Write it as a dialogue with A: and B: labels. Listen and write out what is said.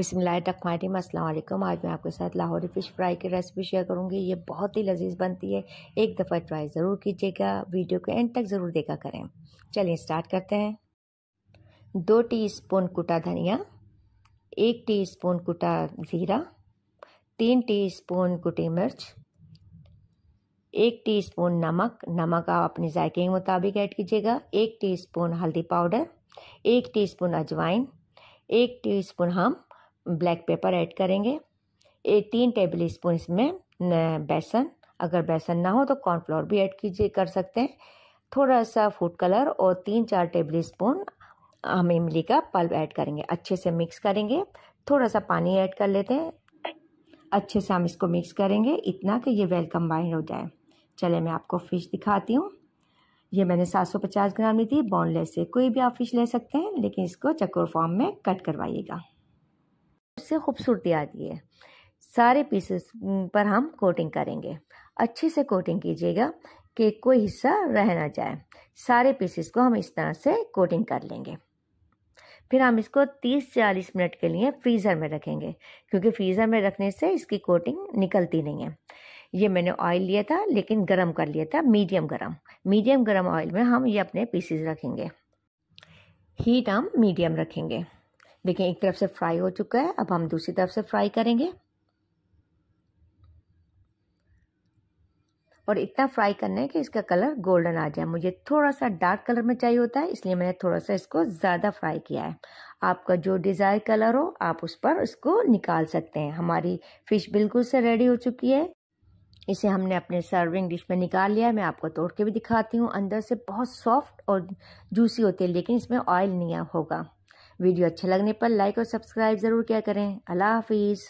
A: बिसमीम असल आज मैं आपके साथ लाहौरी फ़िश फ्राई की रेसिपी शेयर करूँगी ये बहुत ही लजीज बनती है एक दफ़ा ट्राई ज़रूर कीजिएगा वीडियो के एंड तक ज़रूर देखा करें चलिए स्टार्ट करते हैं दो टीस्पून कुटा धनिया एक टीस्पून कुटा ज़ीरा तीन टीस्पून कुटी मिर्च एक टीस्पून नमक नमक आप अपने जायके के मुताबिक ऐड कीजिएगा एक टीस्पून हल्दी पाउडर एक टीस्पून अजवाइन एक टीस्पून हम ब्लैक पेपर ऐड करेंगे एक तीन टेबल स्पून इसमें बेसन अगर बेसन ना हो तो कॉर्नफ्लोर भी ऐड कीजिए कर सकते हैं थोड़ा सा फूड कलर और तीन चार टेबल स्पून हम इमली का पल्प ऐड करेंगे अच्छे से मिक्स करेंगे थोड़ा सा पानी ऐड कर लेते हैं अच्छे से हम इसको मिक्स करेंगे इतना कि ये वेल कम्बाइंड हो जाए चले मैं आपको फ़िश दिखाती हूँ ये मैंने 750 ग्राम ली थी बोनलेस से कोई भी आप फिश ले सकते हैं लेकिन इसको चकोर फॉर्म में कट करवाइएगा से खूबसूरती आती है सारे पीसेस पर हम कोटिंग करेंगे अच्छे से कोटिंग कीजिएगा कि कोई हिस्सा रह ना जाए सारे पीसेस को हम इस तरह से कोटिंग कर लेंगे फिर हम इसको 30-40 मिनट के लिए फ्रीज़र में रखेंगे क्योंकि फ्रीज़र में रखने से इसकी कोटिंग निकलती नहीं है ये मैंने ऑयल लिया था लेकिन गरम कर लिया था मीडियम गरम मीडियम गरम ऑयल में हम ये अपने पीसेस रखेंगे हीट हम मीडियम रखेंगे देखिए एक तरफ से फ्राई हो चुका है अब हम दूसरी तरफ से फ्राई करेंगे और इतना फ्राई करना है कि इसका कलर गोल्डन आ जाए मुझे थोड़ा सा डार्क कलर में चाहिए होता है इसलिए मैंने थोड़ा सा इसको ज़्यादा फ्राई किया है आपका जो डिज़ायर कलर हो आप उस पर इसको निकाल सकते हैं हमारी फ़िश बिल्कुल से रेडी हो चुकी है इसे हमने अपने सर्विंग डिश में निकाल लिया है मैं आपको तोड़ के भी दिखाती हूँ अंदर से बहुत सॉफ्ट और जूसी होती है लेकिन इसमें ऑयल नहीं होगा वीडियो अच्छा लगने पर लाइक और सब्सक्राइब ज़रूर किया करें अल्लाह हाफिज़